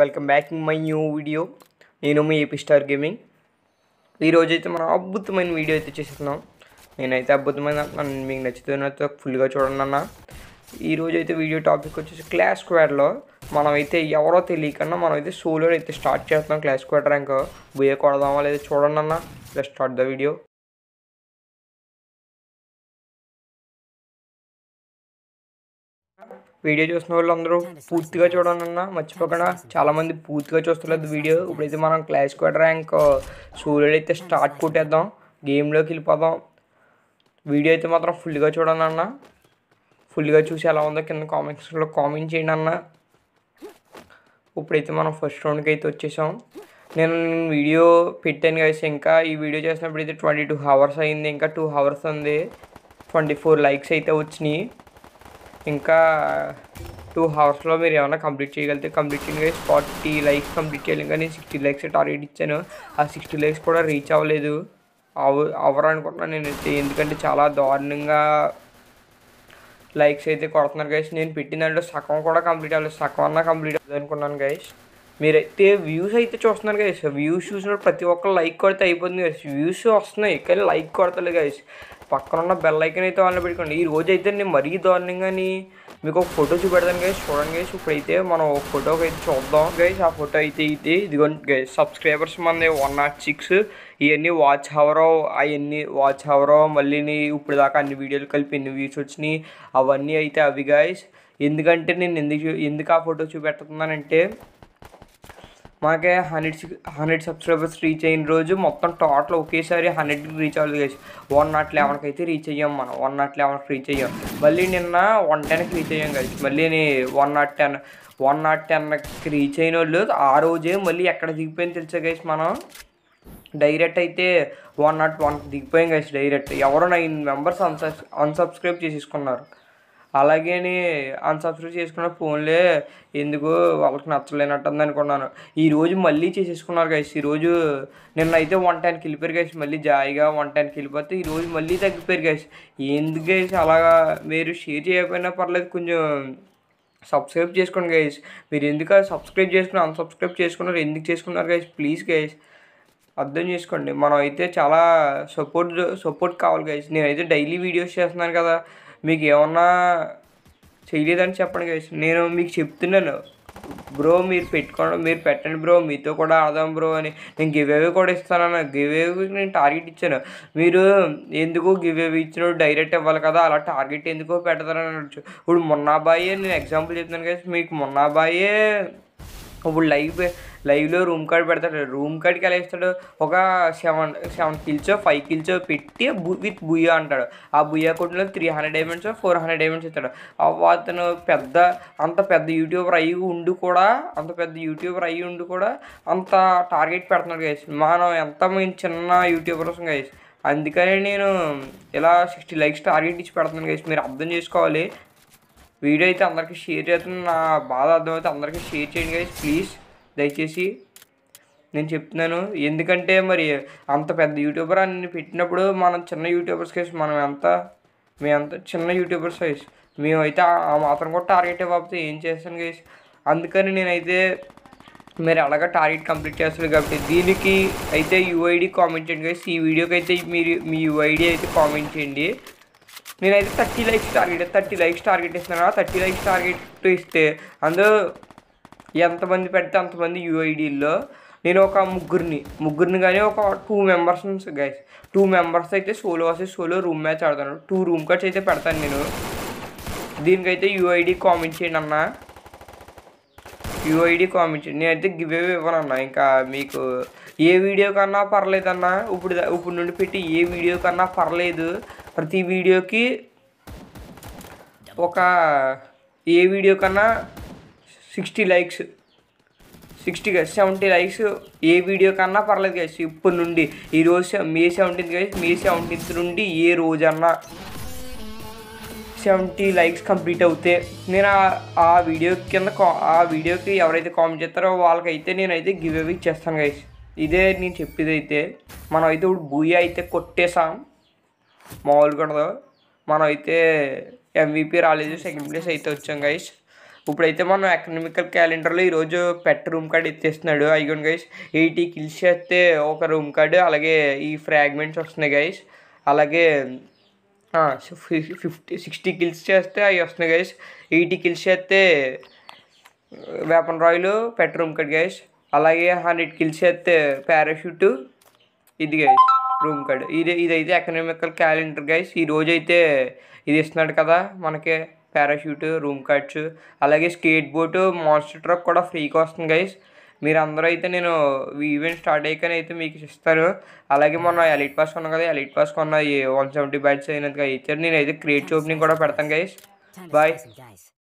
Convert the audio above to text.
welcome back my new video నేను మీ AP star gaming ఈరోజు అయితే మనం అద్భుతమైన వీడియో అయితే చేస్తున్నాం నేనైతే అద్భుతమైన మీకు నచ్చుతున్నట్టు ఫుల్గా చూడండి అన్న ఈరోజు అయితే వీడియో టాపిక్ వచ్చేసి క్లాస్ స్క్వేర్లో మనమైతే ఎవరో తెలియకుండా మనమైతే సోలో అయితే స్టార్ట్ చేస్తున్నాం క్లాస్ స్క్వేర్ ర్యాంక్ బుయ్య కొడదామా లేదా చూడండి అన్న స్టార్ట్ ద వీడియో వీడియో చూసిన వాళ్ళు అందరూ పూర్తిగా చూడండి అన్న మర్చిపోకుండా చాలామంది పూర్తిగా చూస్తలేదు వీడియో ఇప్పుడైతే మనం క్లాస్ క్వార్టర్ ర్యాంక్ uh, సూర్యుడు అయితే స్టార్ట్ కొట్టేద్దాం గేమ్లోకి వెళ్ళిపోదాం వీడియో అయితే మాత్రం ఫుల్గా చూడండి అన్న ఫుల్గా చూసి ఎలా ఉందో కింద కామెంట్స్లో కామెంట్ చేయండి అన్న ఇప్పుడైతే మనం ఫస్ట్ రౌండ్కి అయితే వచ్చేసాం నేను వీడియో పెట్టాను కదా ఇంకా ఈ వీడియో చేసినప్పుడు అయితే ట్వంటీ టూ అవర్స్ అయింది ఇంకా టూ అవర్స్ ఉంది ట్వంటీ ఫోర్ లైక్స్ అయితే వచ్చినాయి ఇంకా టూ హవర్స్లో మీరు ఏమైనా కంప్లీట్ చేయగలిగితే కంప్లీట్ చేయండి ఫార్టీ లైక్స్ కంప్లీట్ చేయలేం కానీ సిక్స్టీ లైక్స్ టార్గెట్ ఇచ్చాను ఆ సిక్స్టీ లైక్స్ కూడా రీచ్ అవ్వలేదు అవ అవ్వరనుకుంటున్నాను నేనైతే ఎందుకంటే చాలా దారుణంగా లైక్స్ అయితే కొడుతున్నారు గైస్ నేను పెట్టిన దాంట్లో సగం కూడా కంప్లీట్ అవ్వలేదు సగం అన్నా కంప్లీట్ అవ్వదు అనుకున్నాను గైస్ మీరైతే వ్యూస్ అయితే చూస్తున్నారు గైస్ వ్యూస్ చూసినప్పుడు ప్రతి ఒక్కరు లైక్ కొడితే అయిపోతుంది గైస్ వ్యూస్ వస్తున్నాయి కానీ లైక్ కొడతలేదు గైస్ ఉన్న బెల్ ఐకన్ అయితే వాళ్ళని పెట్టుకోండి ఈ రోజు అయితే నేను మరీ దారుణంగా మీకు ఒక ఫోటో చూపెడతాను గైస్ చూడండి గైస్ ఇప్పుడైతే మనం ఒక ఫోటోకి అయితే చూద్దాం గైస్ ఆ ఫోటో అయితే ఇది ఇదిగోండి గైస్ సబ్స్క్రైబర్స్ మంది వన్ నాట్ సిక్స్ ఇవన్నీ వాచ్ అవరో అవన్నీ వాచ్ అవరో మళ్ళీ ఇప్పుడు దాకా అన్ని వీడియోలు కలిపి ఎన్ని వ్యూస్ వచ్చినాయి అవన్నీ అయితే అవి గైస్ ఎందుకంటే నేను ఎందుకు ఎందుకు ఆ ఫోటో చూపెడుతున్నానంటే మాకే హండ్రెడ్ హండ్రెడ్ సబ్స్క్రైబర్స్ రీచ్ అయిన రోజు మొత్తం టోటల్ ఒకేసారి హండ్రెడ్కి రీచ్ కలిసి వన్ నాట్ లెవెన్కి అయితే రీచ్ అయ్యాం మనం వన్ నాట్ లెవెన్కి రీచ్ అయ్యాం మళ్ళీ నిన్న వన్ టెన్కి రీచ్ అయ్యాం కలిసి మళ్ళీ one not ten one not టెన్కి రీచ్ అయిన వాళ్ళు ఆ రోజే మళ్ళీ ఎక్కడ దిగిపోయింది తెలుసా కలిసి మనం డైరెక్ట్ అయితే వన్ నాట్ వన్ దిగిపోయాం కలిసి డైరెక్ట్ ఎవరో నైన్ మెంబర్స్ అన్సబ్ అన్సబ్స్క్రైబ్ చేసేసుకున్నారు అలాగే అని అన్సబ్స్క్రైబ్ చేసుకున్న ఫోన్లే ఎందుకు వాళ్ళకి నచ్చలేనట్టుంది అనుకున్నాను ఈరోజు మళ్ళీ చేసేసుకున్నారు కదా ఈరోజు నిన్నైతే వన్ టెన్కి వెళ్ళిపోయారు కదా మళ్ళీ జాయిగా వన్ టెన్కి వెళ్ళిపోతే ఈరోజు మళ్ళీ తగ్గిపోయారు కదా ఎందుకు అలాగా మీరు షేర్ చేయకపోయినా పర్లేదు కొంచెం సబ్స్క్రైబ్ చేసుకోండి గైస్ మీరు ఎందుకు సబ్స్క్రైబ్ చేసుకుని అన్సబ్స్క్రైబ్ చేసుకున్నారు ఎందుకు చేసుకున్నారు గైస్ ప్లీజ్ గైస్ అర్థం చేసుకోండి మనం అయితే చాలా సపోర్ట్ సపోర్ట్ కావాలి గైస్ నేనైతే డైలీ వీడియోస్ చేస్తున్నాను కదా మీకు ఏమన్నా చేయలేదని చెప్పండి కదా నేను మీకు చెప్తున్నాను బ్రో మీరు పెట్టుకోండి మీరు పెట్టండి బ్రో మీతో కూడా ఆడదాం బ్రో అని నేను గివేవి కూడా ఇస్తానన్న గివేవి నేను టార్గెట్ ఇచ్చాను మీరు ఎందుకు గివేవి ఇచ్చిన డైరెక్ట్ ఇవ్వాలి కదా అలా టార్గెట్ ఎందుకు పెడతారని ఇప్పుడు మొన్నాబాయే నేను ఎగ్జాంపుల్ చెప్తున్నాను కదా మీకు మొన్నాబాయే ఇప్పుడు లైవ్ లైవ్లో రూమ్ కార్డ్ పెడతాడు రూమ్ కార్డ్కి ఎలా ఇస్తాడు ఒక సెవెన్ సెవెన్ కిల్చో ఫైవ్ కిల్చో పెట్టి విత్ బుయ్యా అంటాడు ఆ బుయ్యా కొట్టిలో three hundred diamonds four hundred diamonds ఇస్తాడు అతను పెద్ద అంత పెద్ద యూట్యూబర్ అయ్యి ఉండి కూడా అంత పెద్ద యూట్యూబర్ అయ్యి ఉండి కూడా అంత టార్గెట్ పెడుతున్నాడు గైస్ మనం ఎంత మేము చిన్న యూట్యూబర్స్ గైస్ అందుకనే నేను ఇలా సిక్స్టీ లైక్స్ టార్గెట్ ఇచ్చి పెడుతున్నాను గైస్ మీరు అర్థం చేసుకోవాలి వీడియో అయితే అందరికీ షేర్ చేస్తున్న నా బాధ అర్థమైతే అందరికీ షేర్ చేయండి కానీ ప్లీజ్ దయచేసి నేను చెప్తున్నాను ఎందుకంటే మరి అంత పెద్ద యూట్యూబర్ అని పెట్టినప్పుడు మనం చిన్న యూట్యూబర్స్ కేసు మనం ఎంత మేమంత చిన్న యూట్యూబర్స్ గైస్ మేమైతే ఆ మాత్రం కూడా టార్గెట్ ఇవ్వకపోతే ఏం చేస్తాను కేసు అందుకని నేనైతే మీరు అలాగే టార్గెట్ కంప్లీట్ చేస్తారు కాబట్టి దీనికి అయితే యూఐడి కామెంట్ చేయండి కానీ ఈ వీడియోకి అయితే మీరు మీ యూఐడి అయితే కామెంట్ చేయండి నేనైతే thirty likes target thirty likes target ఇస్తున్నాను థర్టీ లైక్స్ టార్గెట్ ఇస్తే అందులో ఎంతమంది పెడితే అంతమంది యూఐడిలో నేను ఒక ముగ్గురిని ముగ్గురిని కానీ ఒక two members guys two members అయితే సోలో వస్తే సోలో రూమ్ మ్యాచ్ ఆడతాను టూ రూమ్ కట్స్ అయితే పెడతాను నేను దీనికైతే యూఐడి కామెంట్ చేయండి అన్న యూఐడి కామెంట్ చేయండి నేనైతే గివ్ అవే ఇవ్వను అన్న ఇంకా మీకు ఏ వీడియో కన్నా పర్లేదన్నా ఇప్పుడు ఇప్పుడు నుండి పెట్టి ఏ వీడియో కన్నా పర్లేదు ప్రతి వీడియోకి ఒక ఏ వీడియో కన్నా సిక్స్టీ లైక్స్ సిక్స్టీ కాదు సెవెంటీ లైక్స్ ఏ వీడియో కన్నా పర్లేదు కాదు ఇప్పటి నుండి ఈరోజు మే సెవెంటీన్త్ కాదు మే సెవెంటీన్త్ నుండి ఏ రోజన్నా సెవెంటీ లైక్స్ కంప్లీట్ అవుతే నేను ఆ వీడియో కింద ఆ వీడియోకి ఎవరైతే కామెంట్ చేస్తారో వాళ్ళకైతే నేనైతే గివ్ అవే ఇచ్చేస్తాను కాదు ఇదే నేను చెప్పేది అయితే మనం అయితే ఇప్పుడు బూయ అయితే కొట్టేసాం మామూలుగా ఉండదు మనం అయితే ఎంవీపీ రాలేదు సెకండ్ ప్లేస్ అయితే వచ్చాం గైస్ ఇప్పుడైతే మనం ఎకనమికల్ క్యాలెండర్లో ఈరోజు పెట్ రూమ్ కార్డు ఎత్తేస్తున్నాడు అయ్యోండి గైస్ ఎయిటీ కిల్స్ చేస్తే ఒక రూమ్ కార్డు అలాగే ఈ ఫ్రాగ్మెంట్స్ వస్తున్నాయి గైస్ అలాగే ఫిఫ్టీ సిక్స్టీ కిల్స్ చేస్తే అవి వస్తున్నాయి గైస్ ఎయిటీ కిల్స్ చేస్తే weapon royale pet room card guys అలాగే హండ్రెడ్ కిల్స్ చేస్తే పారాషూటు ఇది గైస్ రూమ్ కార్డ్ ఇది ఇదైతే ఎకనామికల్ క్యాలెండర్ గైస్ ఈ రోజు అయితే ఇది ఇస్తున్నాడు కదా మనకి పారాషూట్ రూమ్ కార్డ్స్ అలాగే స్కేట్ బోర్డు మాన్స్టర్ ట్రక్ కూడా ఫ్రీగా వస్తుంది గైస్ మీరు అందరూ అయితే నేను ఈవెంట్ స్టార్ట్ అయ్యాక అయితే మీకు ఇస్తాను అలాగే మొన్న ఎలైట్ పాస్ కొన్నాం కదా ఎలైట్ పాస్ కొన్న వన్ సెవెంటీ బ్యాట్స్ అయినట్టుగా ఇచ్చారు నేనైతే క్రియేట్ ఓపెనింగ్ కూడా పెడతాను గైస్ బాయ్